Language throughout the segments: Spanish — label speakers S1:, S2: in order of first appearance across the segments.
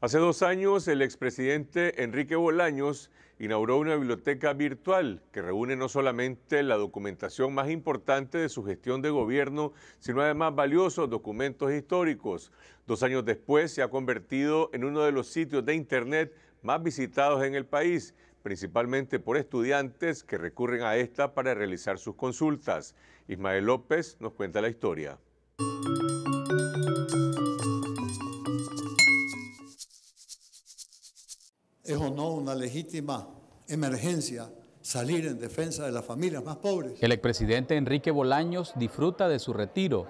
S1: Hace dos años, el expresidente Enrique Bolaños inauguró una biblioteca virtual que reúne no solamente la documentación más importante de su gestión de gobierno, sino además valiosos documentos históricos. Dos años después se ha convertido en uno de los sitios de Internet más visitados en el país, principalmente por estudiantes que recurren a esta para realizar sus consultas. Ismael López nos cuenta la historia.
S2: es o no una legítima emergencia salir en defensa de las familias más pobres.
S3: El expresidente Enrique Bolaños disfruta de su retiro.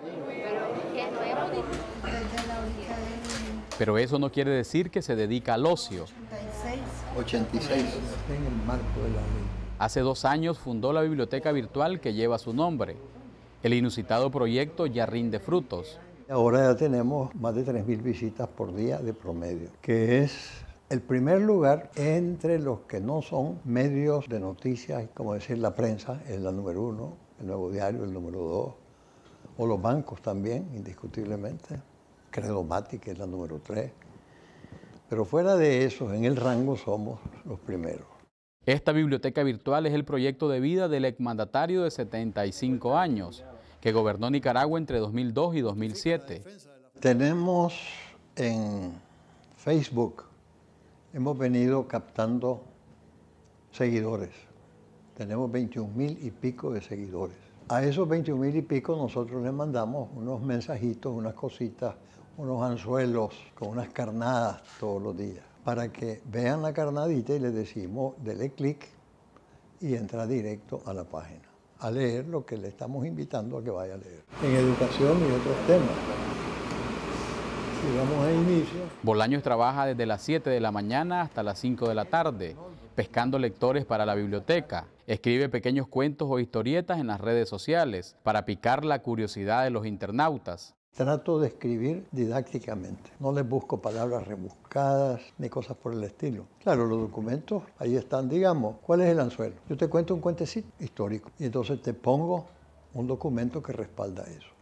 S3: Pero eso no quiere decir que se dedica al ocio.
S2: 86.
S3: Hace dos años fundó la biblioteca virtual que lleva su nombre. El inusitado proyecto ya rinde frutos.
S2: Ahora ya tenemos más de 3.000 visitas por día de promedio, que es el primer lugar entre los que no son medios de noticias, como decir la prensa, es la número uno, el Nuevo Diario, el número dos, o los bancos también, indiscutiblemente, Credomatic es la número tres. Pero fuera de eso, en el rango somos los primeros.
S3: Esta biblioteca virtual es el proyecto de vida del exmandatario de 75 años, que gobernó Nicaragua entre 2002 y 2007.
S2: Tenemos en Facebook hemos venido captando seguidores. Tenemos 21 mil y pico de seguidores. A esos 21 mil y pico nosotros les mandamos unos mensajitos, unas cositas, unos anzuelos con unas carnadas todos los días para que vean la carnadita y les decimos, dele clic y entra directo a la página, a leer lo que le estamos invitando a que vaya a leer. En educación y otros temas.
S3: Bolaños trabaja desde las 7 de la mañana hasta las 5 de la tarde, pescando lectores para la biblioteca. Escribe pequeños cuentos o historietas en las redes sociales para picar la curiosidad de los internautas.
S2: Trato de escribir didácticamente, no les busco palabras rebuscadas ni cosas por el estilo. Claro, los documentos ahí están, digamos, ¿cuál es el anzuelo? Yo te cuento un cuentecito histórico y entonces te pongo un documento que respalda eso.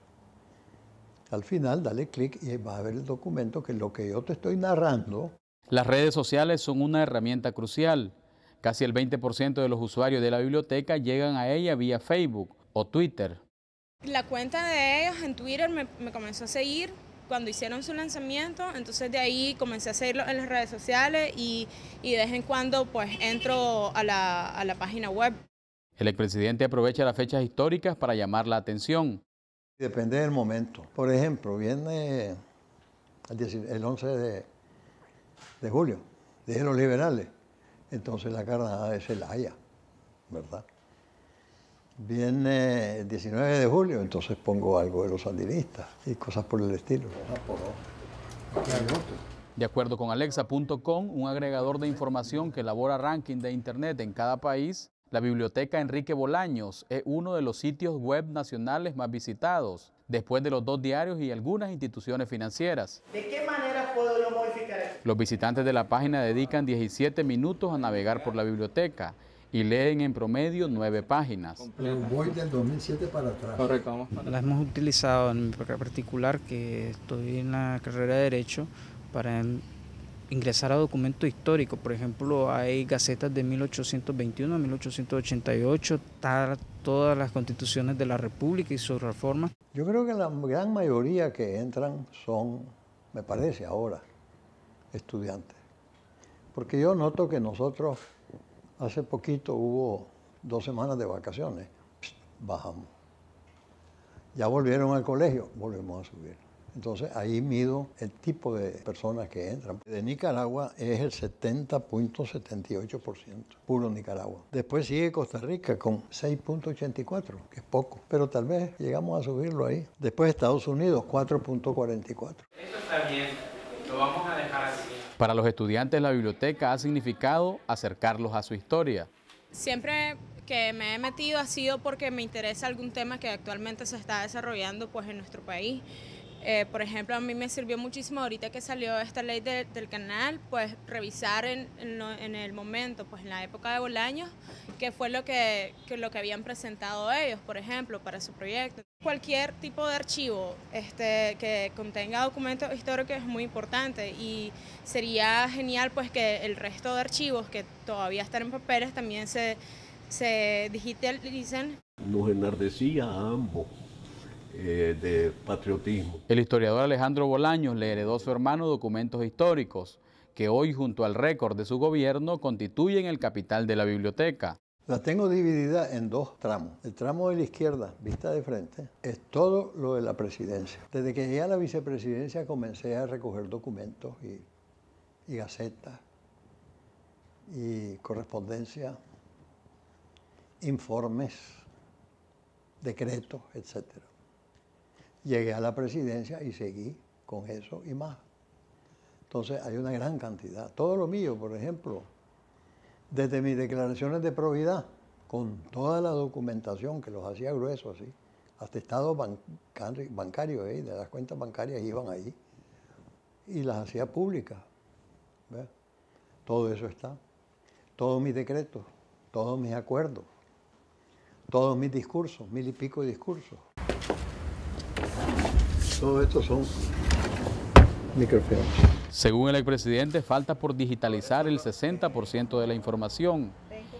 S2: Al final, dale clic y va a ver el documento que es lo que yo te estoy narrando.
S3: Las redes sociales son una herramienta crucial. Casi el 20% de los usuarios de la biblioteca llegan a ella vía Facebook o Twitter. La cuenta de ellos en Twitter me, comenzó a seguir cuando hicieron su lanzamiento, entonces de ahí comencé a seguirlo en las redes sociales y, de vez en cuando pues entro a la, a la página web. El expresidente aprovecha las fechas históricas para llamar la
S2: atención. Depende del momento. Por ejemplo, viene el 11 de, julio, de los liberales. Entonces la carnada el haya, ¿verdad? Viene el 19 de julio, entonces pongo algo de los sandinistas y cosas por el estilo.
S3: De acuerdo con Alexa.com, un agregador de información que elabora ranking de Internet en cada país, la biblioteca Enrique Bolaños es uno de los sitios web nacionales más visitados, después de los dos diarios y algunas instituciones financieras.
S2: ¿De qué manera puedo yo modificar
S3: esto? Los visitantes de la página dedican 17 minutos a navegar por la biblioteca y leen en promedio nueve páginas.
S2: Voy del 2007 para atrás.
S3: La hemos utilizado en mi particular, que estoy en la carrera de Derecho, para ingresar a documentos históricos. Por ejemplo, hay gacetas de 1821 a 1888, todas las constituciones de la República y
S2: sus reformas. Yo creo que la gran mayoría que entran son, me parece ahora, estudiantes. Porque yo noto que nosotros, hace poquito hubo dos semanas de vacaciones, bajamos. Ya volvieron al colegio, volvemos a subir. Entonces ahí mido el tipo de personas que entran. De Nicaragua es el 70.78%, puro Nicaragua. Después sigue Costa Rica con 6.84, que es poco, pero tal vez llegamos a subirlo ahí. Después Estados Unidos, 4.44. Eso está
S3: bien, lo vamos a dejar así. Para los estudiantes la biblioteca ha significado acercarlos a su historia. Siempre que me he metido ha sido porque me interesa algún tema que actualmente se está desarrollando pues en nuestro país eh, por ejemplo, a mí me sirvió muchísimo ahorita que salió esta ley del canal, pues revisar en, el momento, pues en la época de Bolaños, qué fue lo que, lo que habían presentado ellos, por ejemplo, para su proyecto. Cualquier tipo de archivo este, que contenga documentos históricos es muy importante y sería genial pues que el resto de archivos que todavía están en papeles también se, se digitalicen.
S2: Nos enardecía a ambos eh, de patriotismo.
S3: El historiador Alejandro Bolaños le heredó a su hermano documentos históricos que hoy junto al récord de su gobierno constituyen el capital de la biblioteca.
S2: La tengo dividida en dos tramos. El tramo de la izquierda, vista de frente, es todo lo de la presidencia. Desde que llegué a la vicepresidencia comencé a recoger documentos y, y gacetas y correspondencia, informes, decretos, etcétera llegué a la presidencia y seguí con eso y más. Entonces hay una gran cantidad. Todo lo mío, por ejemplo, desde mis declaraciones de probidad, con toda la documentación que los hacía gruesos, así, hasta estados bancarios, ¿eh? de las cuentas bancarias iban ahí y las hacía públicas. Todo eso está. Todos mis decretos, todos mis acuerdos, todos mis discursos, mil y pico de discursos. Todos estos son microfilms.
S3: Según el expresidente, falta por digitalizar el 60% de la información.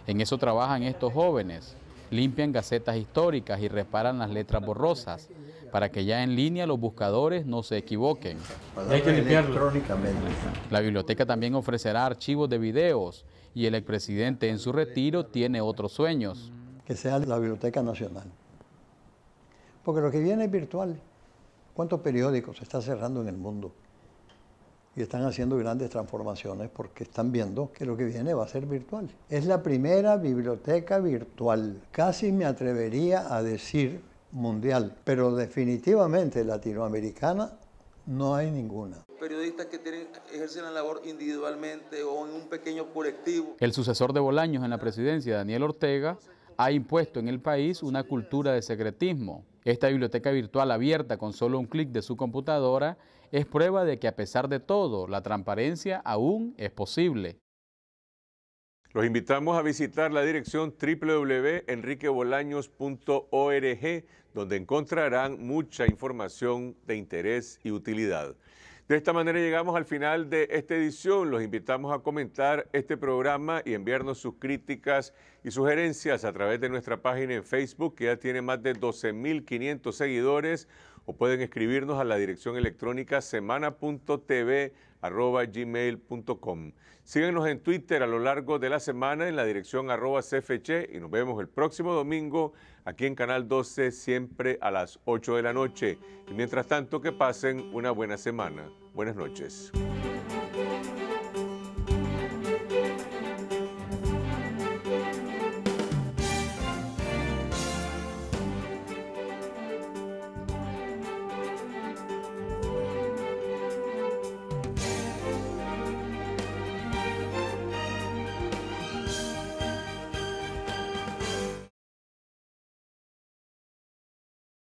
S3: En eso trabajan estos jóvenes. Limpian gacetas históricas y reparan las letras borrosas para que ya en línea los buscadores no se equivoquen.
S2: Hay que limpiarlo.
S3: La biblioteca también ofrecerá archivos de videos y el expresidente en su retiro tiene otros sueños.
S2: Que sea la Biblioteca Nacional. Porque lo que viene es virtual. ¿Cuántos periódicos se están cerrando en el mundo? Y están haciendo grandes transformaciones porque están viendo que lo que viene va a ser virtual. Es la primera biblioteca virtual, casi me atrevería a decir mundial, pero definitivamente latinoamericana no hay ninguna.
S1: Periodistas
S3: que tienen, ejercen la labor individualmente o en un pequeño colectivo.
S2: El sucesor de Bolaños en
S3: la presidencia, Daniel Ortega, ha impuesto en el país una cultura de secretismo esta biblioteca virtual abierta con solo un clic de su computadora es prueba de que a pesar de todo, la
S1: transparencia aún es posible. Los invitamos a visitar la dirección www.enriquebolaños.org, donde encontrarán mucha información de interés y utilidad. De esta manera llegamos al final de esta edición. Los invitamos a comentar este programa y enviarnos sus críticas y sugerencias a través de nuestra página en Facebook, que ya tiene más de 12.500 seguidores, o pueden escribirnos a la dirección electrónica semana.tv.gmail.com. Síguenos en Twitter a lo largo de la semana en la dirección arroba y nos vemos el próximo domingo aquí en Canal 12, siempre a las 8 de la noche. Y mientras tanto, que pasen una buena semana. Buenas noches.